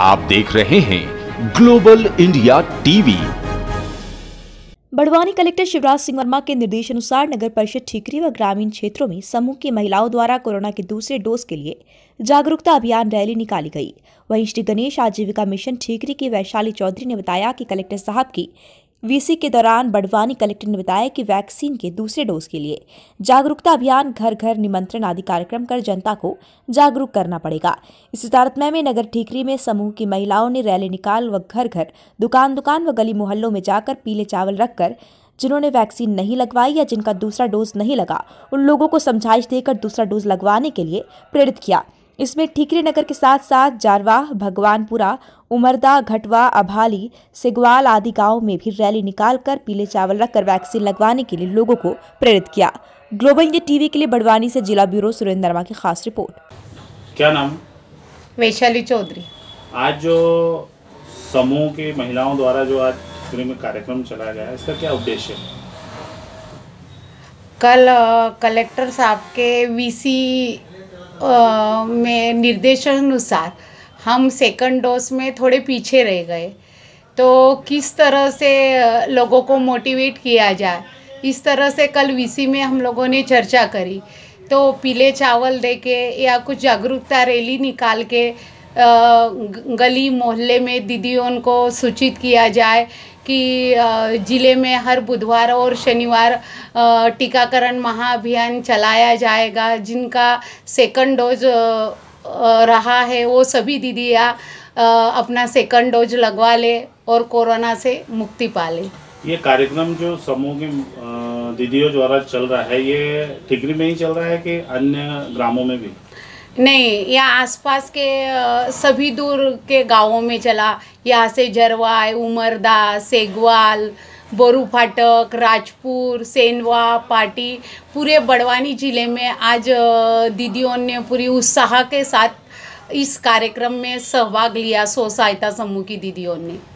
आप देख रहे हैं global India TV Barwani collector Shivraj Singh Verma के निर्देश अनुसार नगर परिषद ठीकरी व ग्रामीण क्षेत्रों में समूह की महिलाओं द्वारा कोरोना के दूसरे डोज के लिए जागरूकता अभियान रैली निकाली गई वहीं श्री गणेश आजीविका मिशन ठीकरी की वैशाली चौधरी ने बताया कि कलेक्टर साहब की वीसी के दौरान बड़वानी कलेक्टर ने बताया कि वैक्सीन के दूसरे डोज के लिए जागरूकता अभियान घर घर निमंत्रण आदि कार्यक्रम कर जनता को जागरूक करना पड़ेगा इस तारतम्य में नगर ठीकरी में समूह की महिलाओं ने रैली निकाल व घर घर दुकान दुकान व गली मोहल्लों में जाकर पीले चावल रखकर जिन्होंने वैक्सीन नहीं लगवाई या जिनका दूसरा डोज नहीं लगा उन लोगों को समझाइश देकर दूसरा डोज लगवाने के लिए प्रेरित किया इसमें ठीकरी नगर के साथ साथ जारवाह भगवानपुरा उमरदा घटवा अभाली सिगवाल आदि गाँव में भी रैली निकालकर पीले चावल रखकर वैक्सीन लगवाने के लिए लोगों को प्रेरित किया ग्लोबल इंडिया टीवी के लिए बड़वानी से जिला ब्यूरो सुरेंद्र वर्मा की खास रिपोर्ट क्या नाम वैशाली चौधरी आज जो समूह की महिलाओं द्वारा जो आज में कार्यक्रम चलाया गया है इसका क्या उद्देश्य है कल कलेक्टर साहब के वीसी में निर्देशानुसार हम सेकंड डोज में थोड़े पीछे रह गए तो किस तरह से लोगों को मोटिवेट किया जाए इस तरह से कल वीसी में हम लोगों ने चर्चा करी तो पीले चावल दे के या कुछ जागरूकता रैली निकाल के गली मोहल्ले में दीदियों को सूचित किया जाए कि ज़िले में हर बुधवार और शनिवार टीकाकरण महाअभियान चलाया जाएगा जिनका सेकंड डोज रहा है वो सभी दीदियाँ अपना सेकंड डोज लगवा ले और कोरोना से मुक्ति पा ले ये कार्यक्रम जो समूह की दीदियों द्वारा चल रहा है ये ठिकरी में ही चल रहा है कि अन्य ग्रामों में भी नहीं या आसपास के सभी दूर के गांवों में चला यहाँ से जरवाय उमरदा सेगवाल बोरू फाटक राजपुर सेनवा पाटी पूरे बड़वानी ज़िले में आज दीदियों ने पूरी उत्साह के साथ इस कार्यक्रम में सहभाग लिया स्व सहायता समूह की दीदियों ने